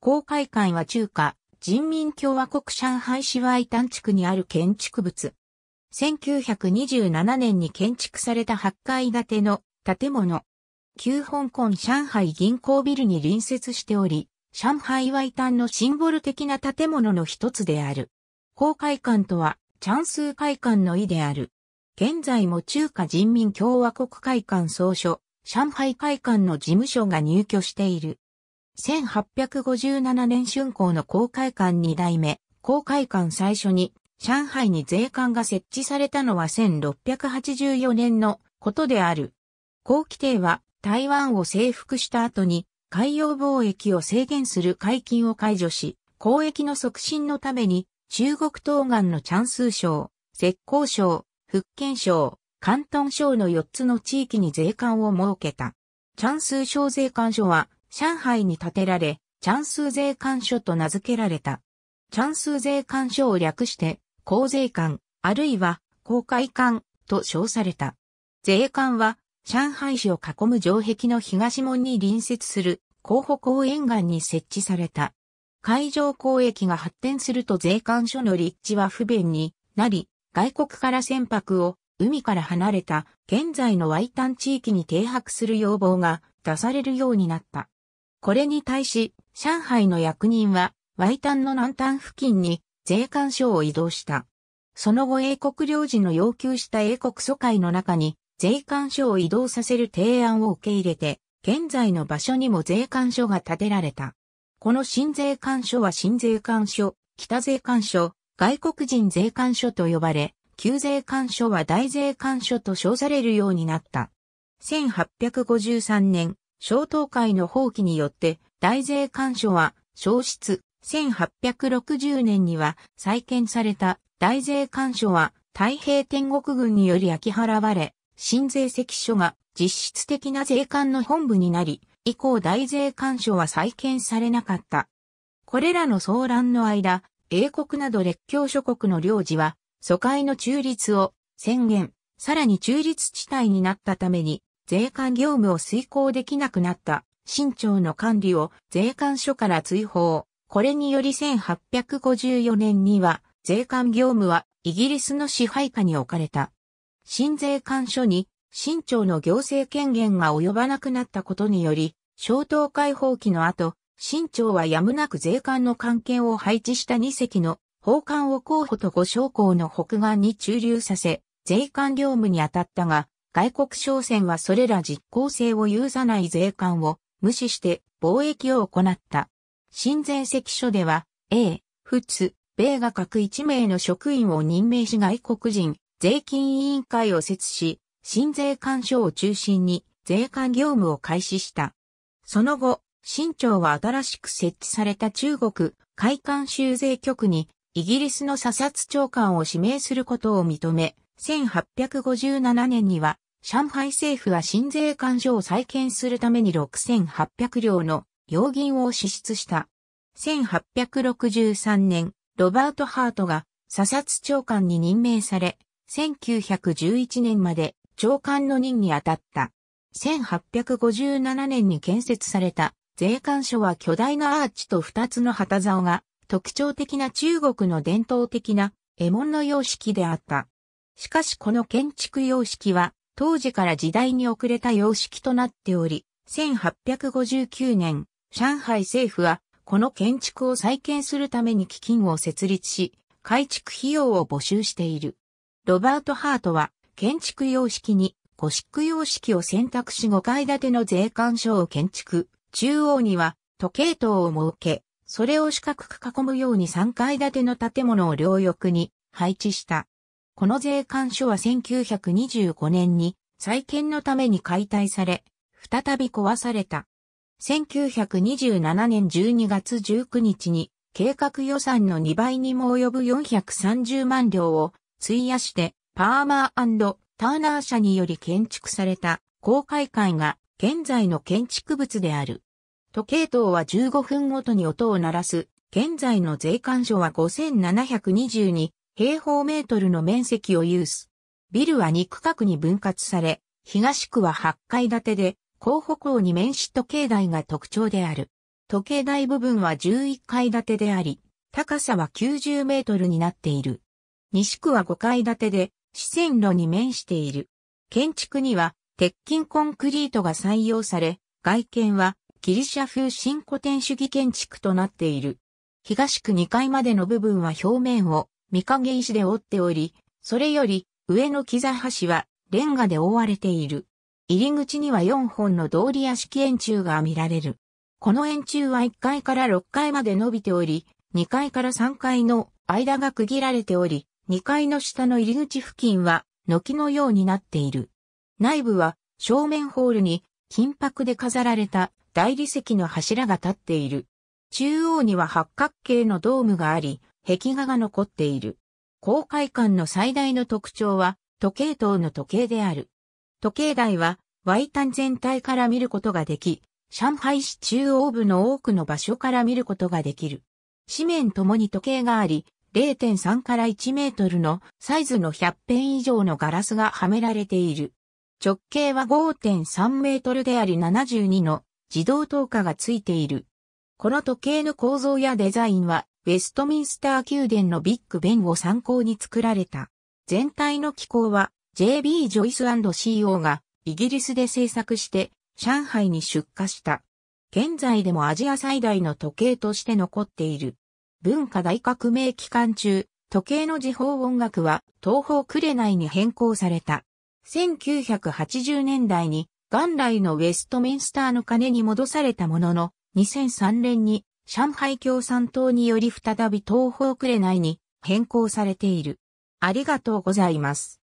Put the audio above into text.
公会館は中華、人民共和国上海市外丹地区にある建築物。1927年に建築された8階建ての建物。旧香港上海銀行ビルに隣接しており、上海外丹のシンボル的な建物の一つである。公会館とは、チャンス会館の意である。現在も中華人民共和国会館総書、上海会館の事務所が入居している。1857年春光の公会館2代目、公会館最初に、上海に税関が設置されたのは1684年のことである。公規定は台湾を征服した後に海洋貿易を制限する解禁を解除し、交易の促進のために中国東岸のチャンス省、浙江省、福建省、広東省の4つの地域に税関を設けた。チャンス省税関所は上海に建てられ、チャンス税関所と名付けられた。チャンス税関所を略して、公税関、あるいは公開館と称された。税関は、上海市を囲む城壁の東門に隣接する候補公園岸に設置された。海上交易が発展すると税関所の立地は不便になり、外国から船舶を海から離れた現在のワイタン地域に停泊する要望が出されるようになった。これに対し、上海の役人は、ワンの南端付近に税関所を移動した。その後英国領事の要求した英国疎開の中に、税関所を移動させる提案を受け入れて、現在の場所にも税関所が建てられた。この新税関所は新税関所、北税関所、外国人税関所と呼ばれ、旧税関所は大税関所と称されるようになった。1853年、小東会の放棄によって、大税干所は消失。1860年には再建された大税干所は太平天国軍により焼き払われ、新税関所が実質的な税関の本部になり、以降大税干所は再建されなかった。これらの騒乱の間、英国など列強諸国の領事は、疎開の中立を宣言、さらに中立地帯になったために、税関業務を遂行できなくなった新庁の管理を税関署から追放。これにより1854年には税関業務はイギリスの支配下に置かれた。新税関署に新庁の行政権限が及ばなくなったことにより、消灯解放期の後、新庁はやむなく税関の関係を配置した2隻の法官を候補と五将校の北岸に駐留させ、税関業務に当たったが、外国商船はそれら実効性を有さない税関を無視して貿易を行った。新税籍所では、A、仏、米が各1名の職員を任命し外国人、税金委員会を設し、新税関所を中心に税関業務を開始した。その後、新庁は新しく設置された中国海関州税局にイギリスの査察長官を指名することを認め、1857年には、上海政府は新税関所を再建するために6800両の用銀を支出した。1863年、ロバート・ハートが査察長官に任命され、1911年まで長官の任に当たった。1857年に建設された税関所は巨大なアーチと2つの旗竿が特徴的な中国の伝統的な絵文の様式であった。しかしこの建築様式は、当時から時代に遅れた様式となっており、1859年、上海政府は、この建築を再建するために基金を設立し、改築費用を募集している。ロバート・ハートは、建築様式に、ゴシック様式を選択し5階建ての税関所を建築、中央には、時計塔を設け、それを四角く囲むように3階建ての建物を両翼に配置した。この税関所は1925年に再建のために解体され、再び壊された。1927年12月19日に計画予算の2倍にも及ぶ430万両を費やしてパーマーターナー社により建築された公開会が現在の建築物である。時計塔は15分ごとに音を鳴らす現在の税関所は5722平方メートルの面積を有す。ビルは2区画に分割され、東区は8階建てで、後北港に面し時計台が特徴である。時計台部分は11階建てであり、高さは90メートルになっている。西区は5階建てで、四線路に面している。建築には、鉄筋コンクリートが採用され、外見はギリシャ風新古典主義建築となっている。東区2階までの部分は表面を御影石で覆っており、それより上の木座橋はレンガで覆われている。入り口には4本の通り屋敷円柱が見られる。この円柱は1階から6階まで伸びており、2階から3階の間が区切られており、2階の下の入り口付近は軒のようになっている。内部は正面ホールに金箔で飾られた大理石の柱が立っている。中央には八角形のドームがあり、壁画が残っている。公開館の最大の特徴は、時計塔の時計である。時計台は、タン全体から見ることができ、上海市中央部の多くの場所から見ることができる。紙面ともに時計があり、0.3から1メートルのサイズの100辺以上のガラスがはめられている。直径は5.3メートルであり72の自動投下がついている。この時計の構造やデザインはウェストミンスター宮殿のビッグベンを参考に作られた。全体の機構は JB ジョイス &CO がイギリスで制作して上海に出荷した。現在でもアジア最大の時計として残っている。文化大革命期間中、時計の時報音楽は東方クレナイに変更された。1980年代に元来のウェストミンスターの鐘に戻されたものの、2003年に上海共産党により再び東方紅内に変更されている。ありがとうございます。